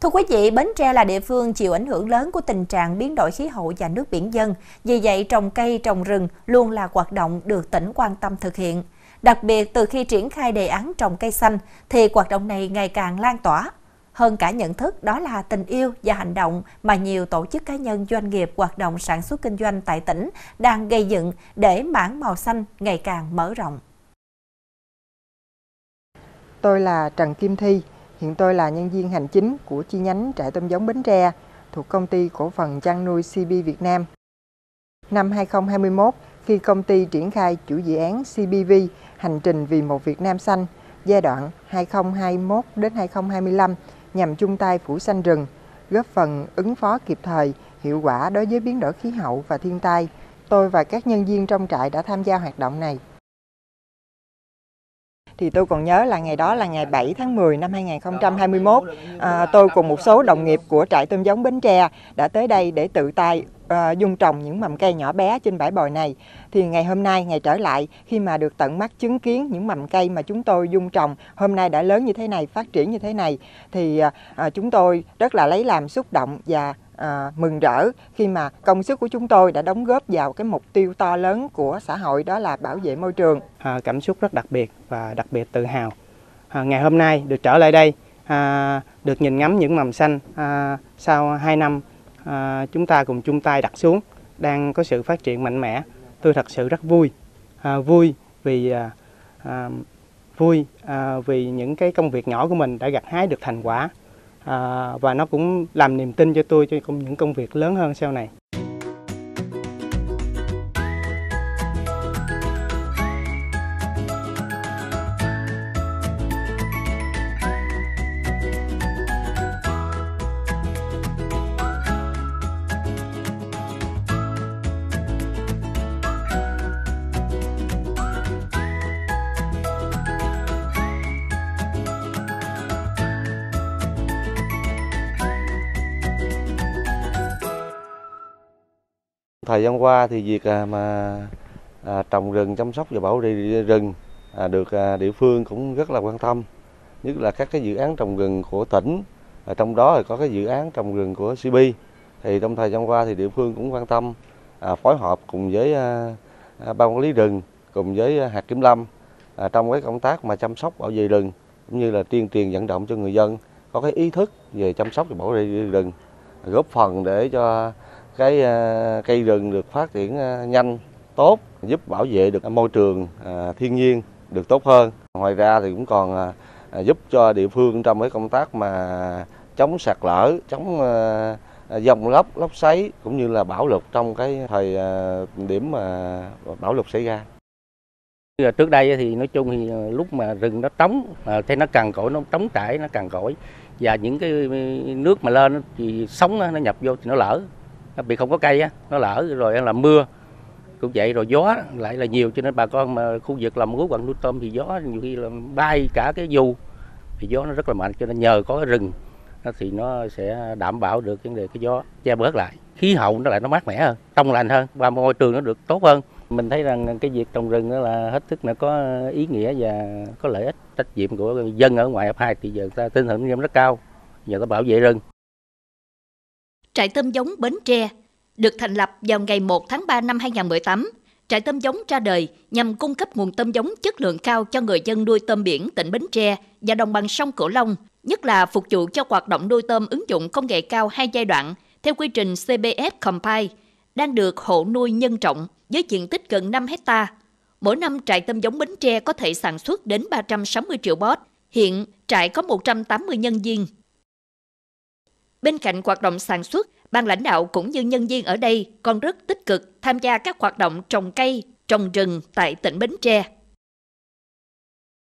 Thưa quý vị, Bến Tre là địa phương chịu ảnh hưởng lớn của tình trạng biến đổi khí hậu và nước biển dân. Vì vậy, trồng cây, trồng rừng luôn là hoạt động được tỉnh quan tâm thực hiện. Đặc biệt, từ khi triển khai đề án trồng cây xanh, thì hoạt động này ngày càng lan tỏa. Hơn cả nhận thức, đó là tình yêu và hành động mà nhiều tổ chức cá nhân doanh nghiệp hoạt động sản xuất kinh doanh tại tỉnh đang gây dựng để mảng màu xanh ngày càng mở rộng. Tôi là Trần Kim Thi, Hiện tôi là nhân viên hành chính của chi nhánh trại tôm giống Bến Tre thuộc công ty cổ phần chăn nuôi CB Việt Nam. Năm 2021, khi công ty triển khai chủ dự án CBV Hành trình vì một Việt Nam xanh giai đoạn 2021 đến 2025 nhằm chung tay phủ xanh rừng, góp phần ứng phó kịp thời, hiệu quả đối với biến đổi khí hậu và thiên tai. Tôi và các nhân viên trong trại đã tham gia hoạt động này thì tôi còn nhớ là ngày đó là ngày 7 tháng 10 năm 2021, à, tôi cùng một số đồng nghiệp của trại tôm giống Bến Tre đã tới đây để tự tay à, dung trồng những mầm cây nhỏ bé trên bãi bồi này. Thì ngày hôm nay, ngày trở lại, khi mà được tận mắt chứng kiến những mầm cây mà chúng tôi dung trồng hôm nay đã lớn như thế này, phát triển như thế này, thì à, chúng tôi rất là lấy làm xúc động và Ờ, mừng rỡ khi mà công sức của chúng tôi đã đóng góp vào cái mục tiêu to lớn của xã hội đó là bảo vệ môi trường. À, cảm xúc rất đặc biệt và đặc biệt tự hào. À, ngày hôm nay được trở lại đây, à, được nhìn ngắm những mầm xanh à, sau 2 năm à, chúng ta cùng chung tay đặt xuống đang có sự phát triển mạnh mẽ. Tôi thật sự rất vui, à, vui vì à, à, vui à, vì những cái công việc nhỏ của mình đã gặt hái được thành quả À, và nó cũng làm niềm tin cho tôi cho những công việc lớn hơn sau này thời gian qua thì việc à, mà à, trồng rừng chăm sóc và bảo vệ rừng à, được địa phương cũng rất là quan tâm nhất là các cái dự án trồng rừng của tỉnh trong đó có cái dự án trồng rừng của CP thì trong thời gian qua thì địa phương cũng quan tâm phối hợp cùng với ban quản lý rừng cùng với hạt kiểm lâm trong cái công tác mà chăm sóc bảo vệ rừng cũng như là tuyên truyền vận động cho người dân có cái ý thức về chăm sóc và bảo vệ rừng góp phần để cho cái ờ, cây rừng được phát triển ờ, nhanh tốt giúp bảo vệ được môi trường ờ, thiên nhiên được tốt hơn ngoài ra thì cũng còn giúp cho địa phương trong cái công tác mà chống sạt lở chống dòng lốc lốc xoáy cũng như là bão lụt trong cái thời điểm mà bão lụt xảy ra trước đây thì nói chung thì lúc mà rừng nó trống thì nó càng cỗi nó trống trải nó càng cỗi và những cái nước mà lên thì sóng nó nhập vô thì nó lở bị không có cây á nó lỡ rồi làm mưa cũng vậy rồi gió lại là nhiều cho nên bà con mà khu vực làm lúa quặng nuôi tôm thì gió nhiều khi là bay cả cái dù thì gió nó rất là mạnh cho nên nhờ có rừng thì nó sẽ đảm bảo được vấn đề cái gió che bớt lại khí hậu nó lại nó mát mẻ hơn trong lành hơn và môi trường nó được tốt hơn mình thấy rằng cái việc trồng rừng đó là hết sức là có ý nghĩa và có lợi ích trách nhiệm của dân ở ngoài ấp hai thì giờ ta tin tưởng rất cao giờ ta bảo vệ rừng Trại tôm giống Bến Tre được thành lập vào ngày 1 tháng 3 năm 2018. Trại tôm giống ra đời nhằm cung cấp nguồn tôm giống chất lượng cao cho người dân nuôi tôm biển tỉnh Bến Tre và đồng bằng sông Cửu Long, nhất là phục vụ cho hoạt động nuôi tôm ứng dụng công nghệ cao hai giai đoạn theo quy trình CBF Compile, đang được hộ nuôi nhân trọng với diện tích gần 5 hecta. Mỗi năm trại tôm giống Bến Tre có thể sản xuất đến 360 triệu bot. Hiện trại có 180 nhân viên Bên cạnh hoạt động sản xuất, ban lãnh đạo cũng như nhân viên ở đây còn rất tích cực tham gia các hoạt động trồng cây, trồng rừng tại tỉnh Bến Tre.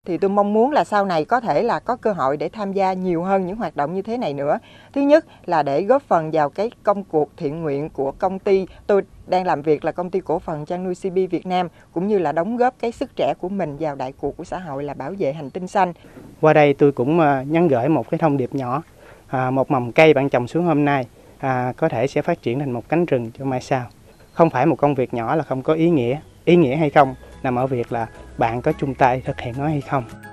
Thì tôi mong muốn là sau này có thể là có cơ hội để tham gia nhiều hơn những hoạt động như thế này nữa. Thứ nhất là để góp phần vào cái công cuộc thiện nguyện của công ty. Tôi đang làm việc là công ty cổ phần chăn nuôi CB Việt Nam cũng như là đóng góp cái sức trẻ của mình vào đại cuộc của xã hội là bảo vệ hành tinh xanh. Qua đây tôi cũng ờ, nhắn gửi một cái thông điệp nhỏ à, một mầm cây bạn trồng xuống hôm nay à, có thể sẽ phát triển thành một cánh rừng cho mai sau không phải một công việc nhỏ là không có ý nghĩa ý nghĩa hay không nằm ở việc là bạn có chung tay thực hiện nó hay không